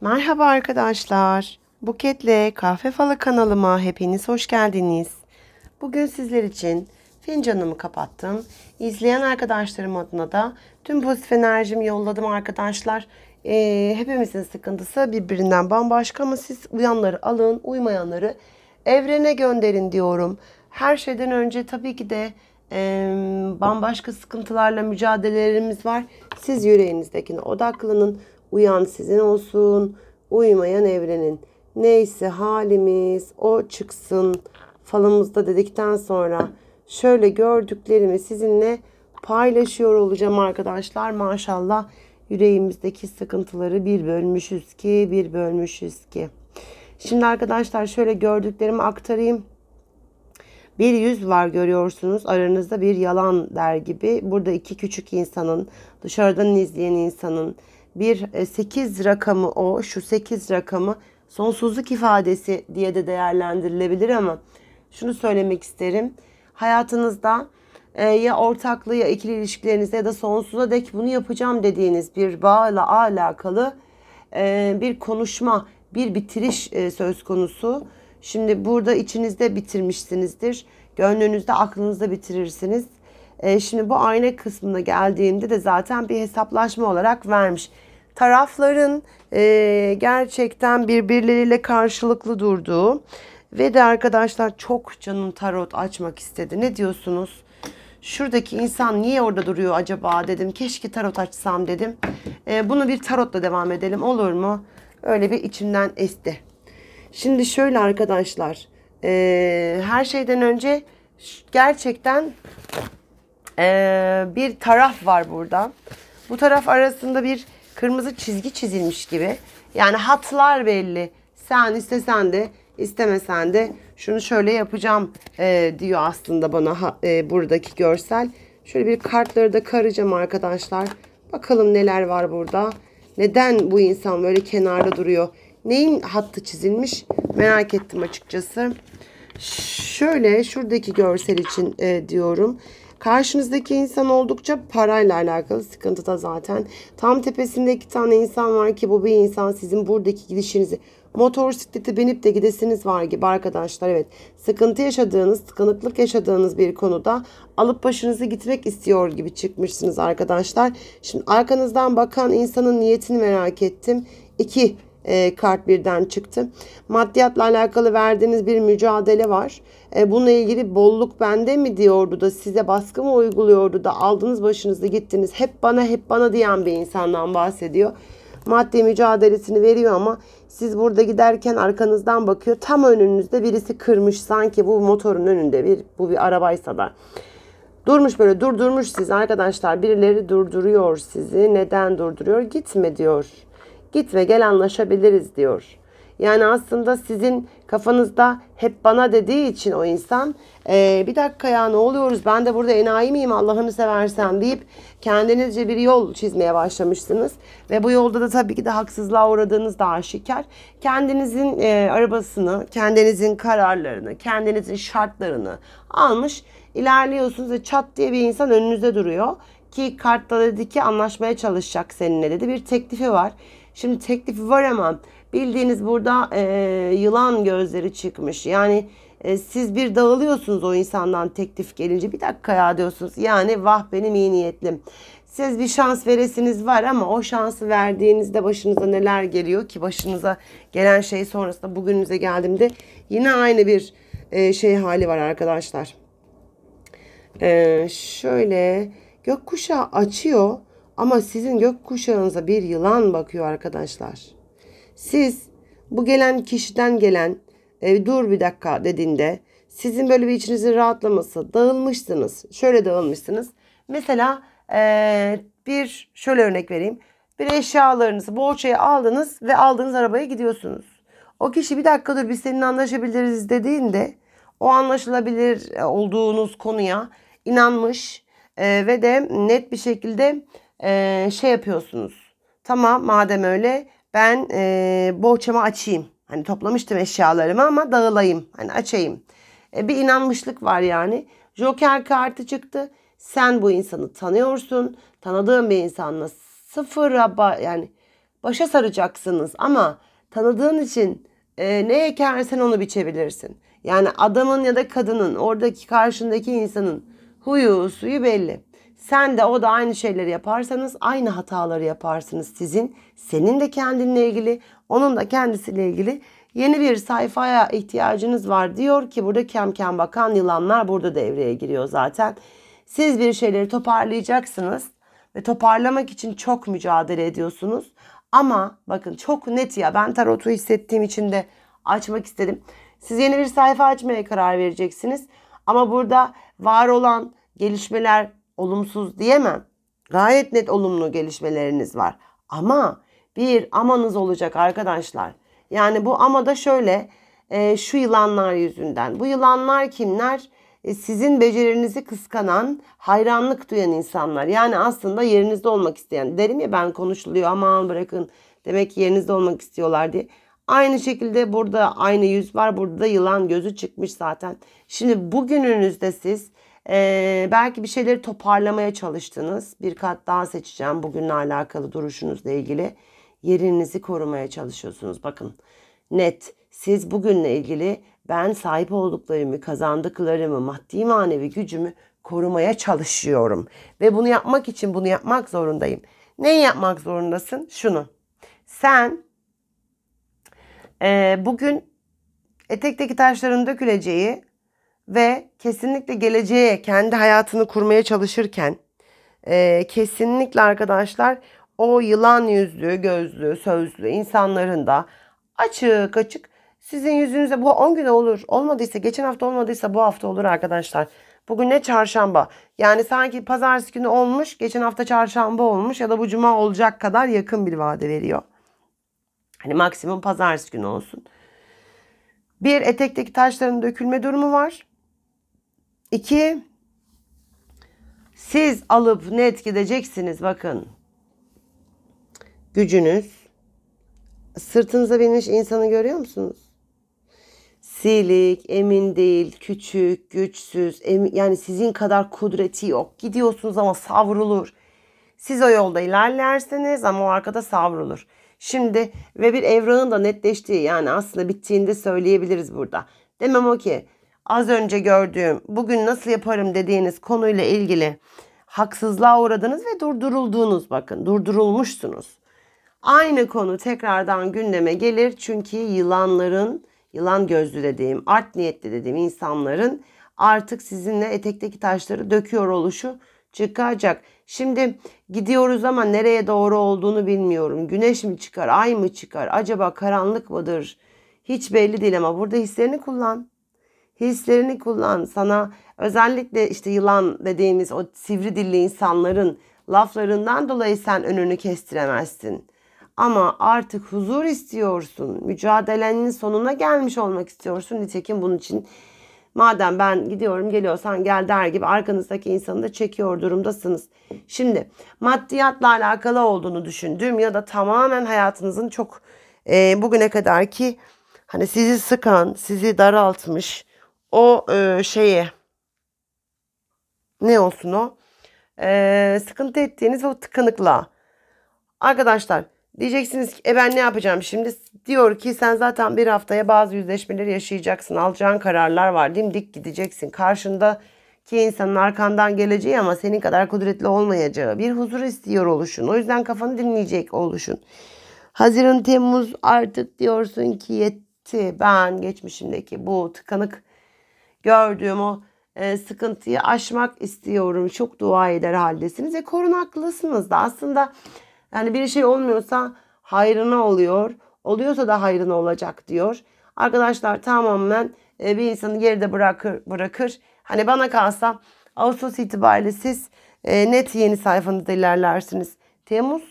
Merhaba arkadaşlar. Buketle Kahve Falı kanalıma hepiniz hoş geldiniz. Bugün sizler için fincanımı kapattım. İzleyen arkadaşlarım adına da tüm pozitif enerjimi yolladım arkadaşlar. Ee, hepimizin sıkıntısı birbirinden bambaşka ama siz uyanları alın, uymayanları evrene gönderin diyorum. Her şeyden önce tabii ki de e, bambaşka sıkıntılarla mücadelelerimiz var. Siz yüreğinizdekine odaklanın Uyan sizin olsun, uyumayan evrenin. Neyse halimiz o çıksın falımızda dedikten sonra şöyle gördüklerimi sizinle paylaşıyor olacağım arkadaşlar. Maşallah yüreğimizdeki sıkıntıları bir bölmüşüz ki bir bölmüşüz ki. Şimdi arkadaşlar şöyle gördüklerimi aktarayım. Bir yüz var görüyorsunuz. Aranızda bir yalan der gibi. Burada iki küçük insanın, dışarıdan izleyen insanın, bir 8 e, rakamı o şu 8 rakamı sonsuzluk ifadesi diye de değerlendirilebilir ama şunu söylemek isterim. Hayatınızda e, ya ortaklı ya ikili ilişkilerinizde ya da sonsuza dek bunu yapacağım dediğiniz bir bağla alakalı e, bir konuşma, bir bitiriş söz konusu. Şimdi burada içinizde bitirmişsinizdir. Gönlünüzde, aklınızda bitirirsiniz. Şimdi bu ayna kısmına geldiğimde de zaten bir hesaplaşma olarak vermiş tarafların e, gerçekten birbirleriyle karşılıklı durduğu ve de arkadaşlar çok canım tarot açmak istedi. Ne diyorsunuz? Şuradaki insan niye orada duruyor acaba dedim. Keşke tarot açsam dedim. E, bunu bir tarotla devam edelim olur mu? Öyle bir içimden esti. Şimdi şöyle arkadaşlar. E, her şeyden önce gerçekten e, bir taraf var burada. Bu taraf arasında bir kırmızı çizgi çizilmiş gibi. Yani hatlar belli. Sen istesen de istemesen de şunu şöyle yapacağım e, diyor aslında bana ha, e, buradaki görsel. Şöyle bir kartları da karacağım arkadaşlar. Bakalım neler var burada. Neden bu insan böyle kenarda duruyor? Neyin hattı çizilmiş? Merak ettim açıkçası. Şöyle şuradaki görsel için e, diyorum. Karşınızdaki insan oldukça parayla alakalı sıkıntı da zaten. Tam tepesinde iki tane insan var ki bu bir insan sizin buradaki gidişinizi motor sikleti binip de gidesiniz var gibi arkadaşlar evet sıkıntı yaşadığınız tıkanıklık yaşadığınız bir konuda alıp başınızı gitmek istiyor gibi çıkmışsınız arkadaşlar. Şimdi arkanızdan bakan insanın niyetini merak ettim. 2 e, kart birden çıktı. Maddiyatla alakalı verdiğiniz bir mücadele var. E, bununla ilgili bolluk bende mi diyordu da size baskı mı uyguluyordu da aldınız başınızda gittiniz. Hep bana hep bana diyen bir insandan bahsediyor. Maddi mücadelesini veriyor ama siz burada giderken arkanızdan bakıyor. Tam önünüzde birisi kırmış sanki bu motorun önünde bir bu bir arabaysa da. Durmuş böyle durdurmuş sizi arkadaşlar. Birileri durduruyor sizi. Neden durduruyor? Gitme diyor git ve gel anlaşabiliriz diyor. Yani aslında sizin kafanızda hep bana dediği için o insan e, bir dakika ya ne oluyoruz ben de burada enayi miyim Allah'ını seversen deyip kendinizce bir yol çizmeye başlamışsınız. Ve bu yolda da tabii ki de haksızlığa uğradığınız da aşikar. Kendinizin e, arabasını, kendinizin kararlarını, kendinizin şartlarını almış ilerliyorsunuz ve çat diye bir insan önünüzde duruyor. Ki kartta dedi ki anlaşmaya çalışacak seninle dedi bir teklifi var. Şimdi teklifi var ama bildiğiniz burada e, yılan gözleri çıkmış. Yani e, siz bir dağılıyorsunuz o insandan teklif gelince. Bir dakika ya diyorsunuz. Yani vah benim iyi niyetlim. Siz bir şans veresiniz var ama o şansı verdiğinizde başınıza neler geliyor ki başınıza gelen şey sonrasında bugününüze geldiğimde yine aynı bir e, şey hali var arkadaşlar. E, şöyle gökkuşağı açıyor ama sizin gökkuşağınıza bir yılan bakıyor arkadaşlar. Siz bu gelen kişiden gelen e, dur bir dakika dediğinde sizin böyle bir içinizin rahatlaması dağılmışsınız. Şöyle dağılmışsınız. Mesela e, bir şöyle örnek vereyim. Bir eşyalarınızı borçaya aldınız ve aldığınız arabaya gidiyorsunuz. O kişi bir dakika dur biz seninle anlaşabiliriz dediğinde o anlaşılabilir e, olduğunuz konuya inanmış e, ve de net bir şekilde e, şey yapıyorsunuz. Tamam madem öyle ben e, bohçamı açayım. Hani toplamıştım eşyalarımı ama dağılayım. Hani açayım. E, bir inanmışlık var yani. Joker kartı çıktı. Sen bu insanı tanıyorsun. Tanıdığın bir insanla sıfıra ba yani başa saracaksınız ama tanıdığın için e, ne ekersen onu biçebilirsin. Yani adamın ya da kadının oradaki karşındaki insanın huyu suyu belli. Sen de o da aynı şeyleri yaparsanız aynı hataları yaparsınız sizin. Senin de kendinle ilgili, onun da kendisiyle ilgili yeni bir sayfaya ihtiyacınız var diyor ki burada kem bakan yılanlar burada devreye giriyor zaten. Siz bir şeyleri toparlayacaksınız ve toparlamak için çok mücadele ediyorsunuz. Ama bakın çok net ya ben tarotu hissettiğim için de açmak istedim. Siz yeni bir sayfa açmaya karar vereceksiniz. Ama burada var olan gelişmeler, olumsuz diyemem. Gayet net olumlu gelişmeleriniz var. Ama bir amanız olacak arkadaşlar. Yani bu ama da şöyle e, şu yılanlar yüzünden. Bu yılanlar kimler? E, sizin becerinizi kıskanan, hayranlık duyan insanlar. Yani aslında yerinizde olmak isteyen. Derim ya ben konuşuluyor aman bırakın. Demek ki yerinizde olmak istiyorlar diye. Aynı şekilde burada aynı yüz var. Burada da yılan gözü çıkmış zaten. Şimdi bugününüzde siz ee, belki bir şeyleri toparlamaya çalıştınız. Bir kat daha seçeceğim bugünle alakalı duruşunuzla ilgili. Yerinizi korumaya çalışıyorsunuz. Bakın net siz bugünle ilgili ben sahip olduklarımı, kazandıklarımı, maddi manevi gücümü korumaya çalışıyorum. Ve bunu yapmak için bunu yapmak zorundayım. Neyi yapmak zorundasın? Şunu. Sen e, bugün etekteki taşların döküleceği ve kesinlikle geleceğe kendi hayatını kurmaya çalışırken e, kesinlikle arkadaşlar o yılan yüzlü, gözlü, sözlü insanların da açık açık sizin yüzünüze bu 10 güne olur. Olmadıysa geçen hafta olmadıysa bu hafta olur arkadaşlar. Bugün ne çarşamba? Yani sanki pazartesi günü olmuş, geçen hafta çarşamba olmuş ya da bu cuma olacak kadar yakın bir vade veriyor. Hani maksimum pazartesi günü olsun. Bir etekteki taşların dökülme durumu var. 2 siz alıp net gideceksiniz bakın. Gücünüz sırtınıza binmiş insanı görüyor musunuz? Silik, emin değil, küçük, güçsüz, emin, yani sizin kadar kudreti yok. Gidiyorsunuz ama savrulur. Siz o yolda ilerlerseniz ama o arkada savrulur. Şimdi ve bir evrağın da netleştiği yani aslında bittiğini de söyleyebiliriz burada. Demem o ki az önce gördüğüm bugün nasıl yaparım dediğiniz konuyla ilgili haksızlığa uğradınız ve durdurulduğunuz bakın durdurulmuşsunuz. Aynı konu tekrardan gündeme gelir çünkü yılanların, yılan gözlü dediğim, art niyetli dediğim insanların artık sizinle etekteki taşları döküyor oluşu çıkacak. Şimdi gidiyoruz ama nereye doğru olduğunu bilmiyorum. Güneş mi çıkar, ay mı çıkar, acaba karanlık mıdır? Hiç belli değil ama burada hislerini kullan. Hislerini kullan. Sana özellikle işte yılan dediğimiz o sivri dilli insanların laflarından dolayı sen önünü kestiremezsin. Ama artık huzur istiyorsun. Mücadelenin sonuna gelmiş olmak istiyorsun. Nitekim bunun için madem ben gidiyorum geliyorsan gel der gibi arkanızdaki insanı da çekiyor durumdasınız. Şimdi maddiyatla alakalı olduğunu düşündüğüm ya da tamamen hayatınızın çok e, bugüne kadar ki hani sizi sıkan, sizi daraltmış, o e, şeye ne olsun o e, sıkıntı ettiğiniz o tıkanıklığa. Arkadaşlar diyeceksiniz ki e ben ne yapacağım şimdi? Diyor ki sen zaten bir haftaya bazı yüzleşmeleri yaşayacaksın. Alacağın kararlar var. Dimdik gideceksin. Karşındaki insanın arkandan geleceği ama senin kadar kudretli olmayacağı. Bir huzur istiyor oluşun. O yüzden kafanı dinleyecek oluşun. Haziran Temmuz artık diyorsun ki yetti. Ben geçmişimdeki bu tıkanık gördüğüm o e, sıkıntıyı aşmak istiyorum. Çok dua eder haldesiniz ve korunaklısınız da aslında yani bir şey olmuyorsa hayrına oluyor. Oluyorsa da hayrına olacak diyor. Arkadaşlar tamamen e, bir insanı geride bırakır bırakır. Hani bana kalsa Ağustos itibariyle siz e, net yeni sayfanızda ilerlersiniz. Temmuz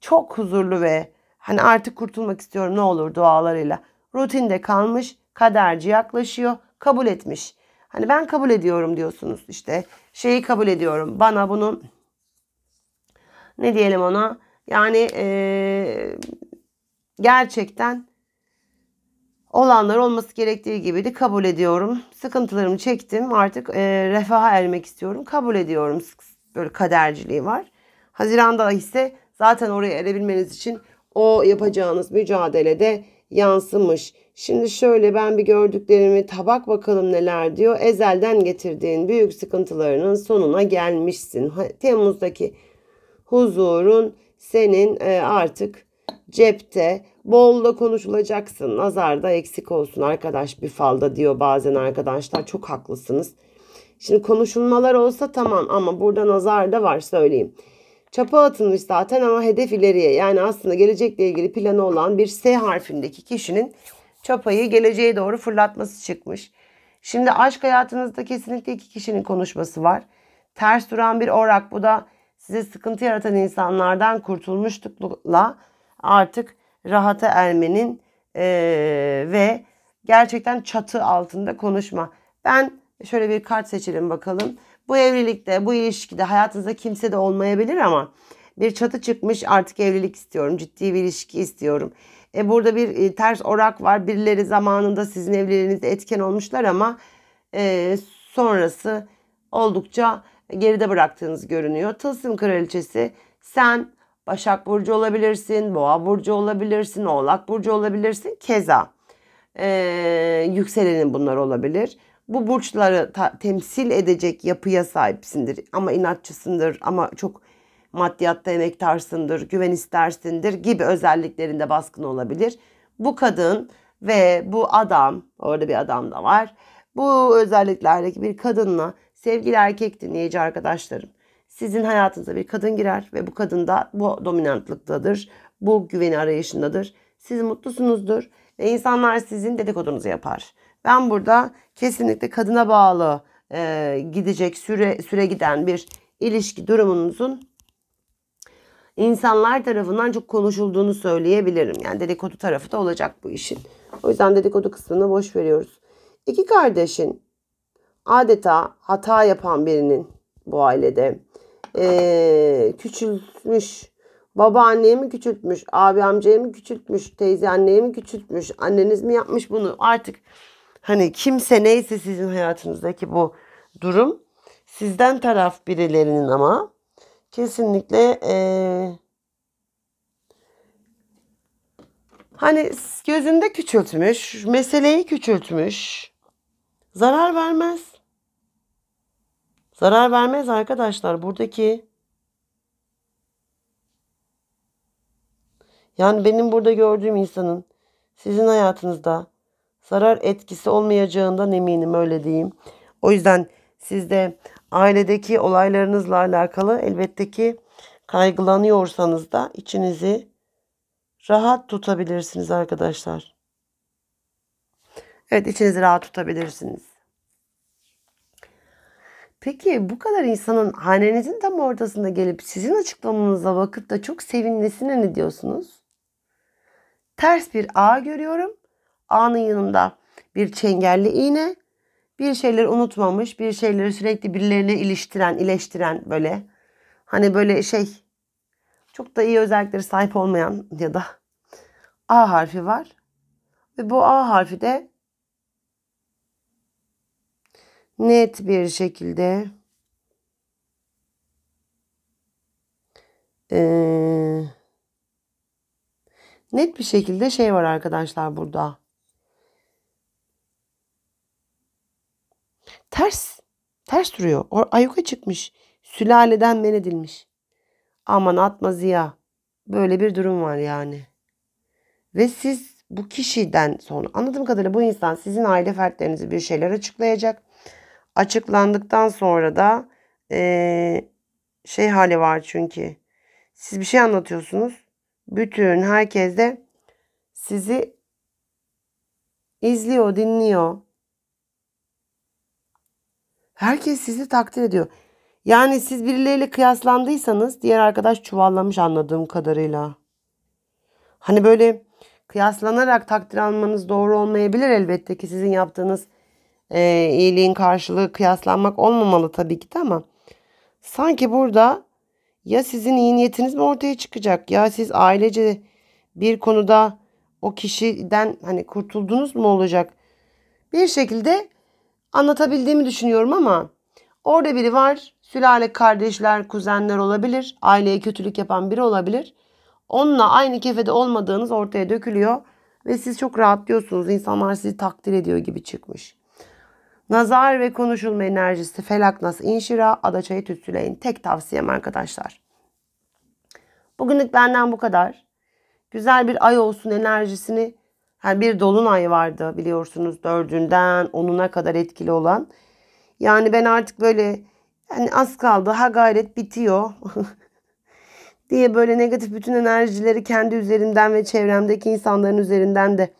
çok huzurlu ve hani artık kurtulmak istiyorum ne olur dualarıyla. Rutinde kalmış, kaderci yaklaşıyor kabul etmiş. Hani ben kabul ediyorum diyorsunuz işte. Şeyi kabul ediyorum. Bana bunu ne diyelim ona? Yani e, gerçekten olanlar olması gerektiği gibiydi. Kabul ediyorum. Sıkıntılarımı çektim. Artık e, refaha ermek istiyorum. Kabul ediyorum. Böyle kaderciliği var. Haziranda ise zaten oraya erebilmeniz için o yapacağınız mücadelede yansımış. Şimdi şöyle ben bir gördüklerimi tabak bakalım neler diyor. Ezelden getirdiğin büyük sıkıntılarının sonuna gelmişsin. Temmuz'daki huzurun senin e, artık cepte bolda konuşulacaksın. Nazarda eksik olsun arkadaş bir falda diyor bazen arkadaşlar. Çok haklısınız. Şimdi konuşulmalar olsa tamam ama burada nazar da var söyleyeyim. Çapa atılmış zaten ama hedef ileriye yani aslında gelecekle ilgili planı olan bir S harfindeki kişinin çapayı geleceğe doğru fırlatması çıkmış. Şimdi aşk hayatınızda kesinlikle iki kişinin konuşması var. Ters duran bir orak bu da size sıkıntı yaratan insanlardan kurtulmuşlukla artık rahata ermenin e, ve gerçekten çatı altında konuşma. Ben şöyle bir kart seçelim bakalım. Bu evlilikte, bu ilişkide hayatınızda kimse de olmayabilir ama bir çatı çıkmış artık evlilik istiyorum, ciddi bir ilişki istiyorum. E burada bir e, ters orak var. Birileri zamanında sizin evliliğinizde etken olmuşlar ama e, sonrası oldukça geride bıraktığınız görünüyor. Tılsım kraliçesi sen Başak Burcu olabilirsin, Boğa Burcu olabilirsin, Oğlak Burcu olabilirsin. Keza e, yükselenin bunlar olabilir bu burçları temsil edecek yapıya sahipsindir. Ama inatçısındır ama çok maddiyatta emektarsındır, güven istersindir gibi özelliklerinde baskın olabilir. Bu kadın ve bu adam, orada bir adam da var. Bu özelliklerdeki bir kadınla sevgili erkek dinleyici arkadaşlarım. Sizin hayatınıza bir kadın girer ve bu kadın da bu dominantlıktadır. Bu güveni arayışındadır. Siz mutlusunuzdur ve insanlar sizin dedikodunuzu yapar. Ben burada kesinlikle kadına bağlı e, gidecek süre süre giden bir ilişki durumunuzun insanlar tarafından çok konuşulduğunu söyleyebilirim. Yani dedikodu tarafı da olacak bu işin. O yüzden dedikodu kısmını boş veriyoruz. İki kardeşin adeta hata yapan birinin bu ailede ee, küçültmüş babaanneye mi küçültmüş, abi amcaya mı küçültmüş, teyze anneye mi küçültmüş, anneniz mi yapmış bunu artık Hani kimse neyse sizin hayatınızdaki bu durum sizden taraf birilerinin ama kesinlikle ee, hani gözünde küçültmüş, meseleyi küçültmüş. Zarar vermez. Zarar vermez arkadaşlar. Buradaki Yani benim burada gördüğüm insanın sizin hayatınızda zarar etkisi olmayacağından eminim öyle diyeyim. O yüzden sizde ailedeki olaylarınızla alakalı elbette ki kaygılanıyorsanız da içinizi rahat tutabilirsiniz arkadaşlar. Evet içinizi rahat tutabilirsiniz. Peki bu kadar insanın hanenizin tam ortasında gelip sizin açıklamanıza bakıp da çok sevinmesine ne diyorsunuz? Ters bir ağ görüyorum A'nın yanında bir çengelli iğne. Bir şeyleri unutmamış, bir şeyleri sürekli birilerine iliştiren, ileştiren böyle. Hani böyle şey çok da iyi özellikleri sahip olmayan ya da A harfi var. Ve bu A harfi de net bir şekilde e, net bir şekilde şey var arkadaşlar burada. Ters. Ters duruyor. O ayuka çıkmış. Sülaleden men edilmiş. Aman atma Ziya. Böyle bir durum var yani. Ve siz bu kişiden sonra anladığım kadarıyla bu insan sizin aile fertlerinizi bir şeyler açıklayacak. Açıklandıktan sonra da ee, şey hali var çünkü. Siz bir şey anlatıyorsunuz. Bütün herkes de sizi izliyor, dinliyor. Herkes sizi takdir ediyor. Yani siz birileriyle kıyaslandıysanız diğer arkadaş çuvallamış anladığım kadarıyla. Hani böyle kıyaslanarak takdir almanız doğru olmayabilir elbette ki sizin yaptığınız e, iyiliğin karşılığı kıyaslanmak olmamalı tabii ki de ama sanki burada ya sizin iyi niyetiniz mi ortaya çıkacak ya siz ailece bir konuda o kişiden hani kurtuldunuz mu olacak? Bir şekilde Anlatabildiğimi düşünüyorum ama orada biri var. Sülale kardeşler, kuzenler olabilir. Aileye kötülük yapan biri olabilir. Onunla aynı kefede olmadığınız ortaya dökülüyor. Ve siz çok rahatlıyorsunuz. İnsanlar sizi takdir ediyor gibi çıkmış. Nazar ve konuşulma enerjisi felaknas inşira adaçayı tütsüleyin. Tek tavsiyem arkadaşlar. Bugünlük benden bu kadar. Güzel bir ay olsun enerjisini yani bir dolunay vardı biliyorsunuz dördünden onuna kadar etkili olan. Yani ben artık böyle yani az kaldı ha gayret bitiyor diye böyle negatif bütün enerjileri kendi üzerinden ve çevremdeki insanların üzerinden de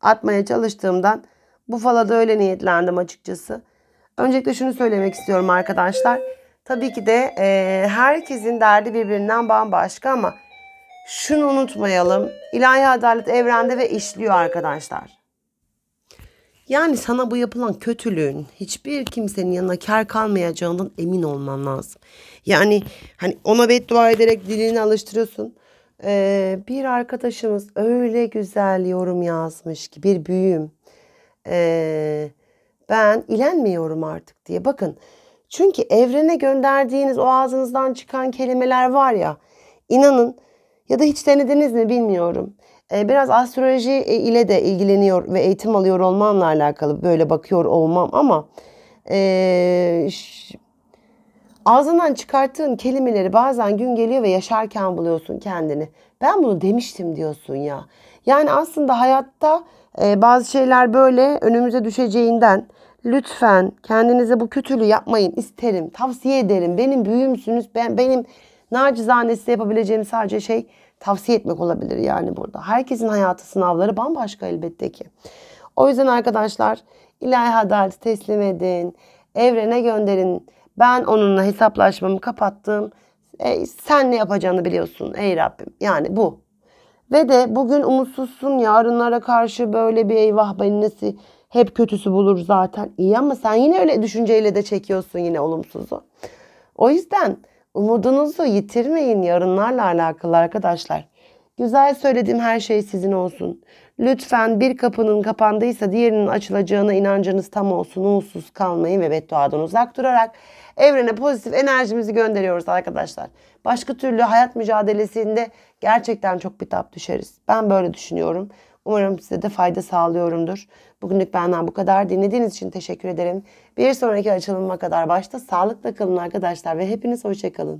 atmaya çalıştığımdan bu falada öyle niyetlendim açıkçası. Öncelikle şunu söylemek istiyorum arkadaşlar. Tabii ki de e, herkesin derdi birbirinden bambaşka ama şunu unutmayalım. İlahi adalet evrende ve işliyor arkadaşlar. Yani sana bu yapılan kötülüğün hiçbir kimsenin yanına kar kalmayacağından emin olman lazım. Yani hani ona beddua ederek dilini alıştırıyorsun. Ee, bir arkadaşımız öyle güzel yorum yazmış ki bir büyüğüm. Ee, ben ilenmiyorum artık diye. Bakın çünkü evrene gönderdiğiniz o ağzınızdan çıkan kelimeler var ya. İnanın ya da hiç denediniz mi bilmiyorum. Ee, biraz astroloji e, ile de ilgileniyor ve eğitim alıyor olmamla alakalı böyle bakıyor olmam ama e, ağzından çıkarttığın kelimeleri bazen gün geliyor ve yaşarken buluyorsun kendini. Ben bunu demiştim diyorsun ya. Yani aslında hayatta e, bazı şeyler böyle önümüze düşeceğinden lütfen kendinize bu kötülüğü yapmayın isterim, tavsiye ederim. Benim büyümsünüz, ben benim Nacizane size yapabileceğim sadece şey tavsiye etmek olabilir yani burada. Herkesin hayatı sınavları bambaşka elbette ki. O yüzden arkadaşlar ilahi adaleti teslim edin. Evrene gönderin. Ben onunla hesaplaşmamı kapattım. E, sen ne yapacağını biliyorsun ey Rabbim. Yani bu. Ve de bugün umutsuzsun yarınlara karşı böyle bir eyvah beni nasıl hep kötüsü bulur zaten. İyi ama sen yine öyle düşünceyle de çekiyorsun yine olumsuzu. O yüzden Umudunuzu yitirmeyin yarınlarla alakalı arkadaşlar. Güzel söylediğim her şey sizin olsun. Lütfen bir kapının kapandıysa diğerinin açılacağına inancınız tam olsun. Uğursuz kalmayın ve bedduadan uzak durarak evrene pozitif enerjimizi gönderiyoruz arkadaşlar. Başka türlü hayat mücadelesinde gerçekten çok bitap düşeriz. Ben böyle düşünüyorum. Umarım size de fayda sağlıyorumdur. Bugünlük benden bu kadar. Dinlediğiniz için teşekkür ederim. Bir sonraki açılıma kadar başta sağlıkla kalın arkadaşlar ve hepiniz hoşçakalın.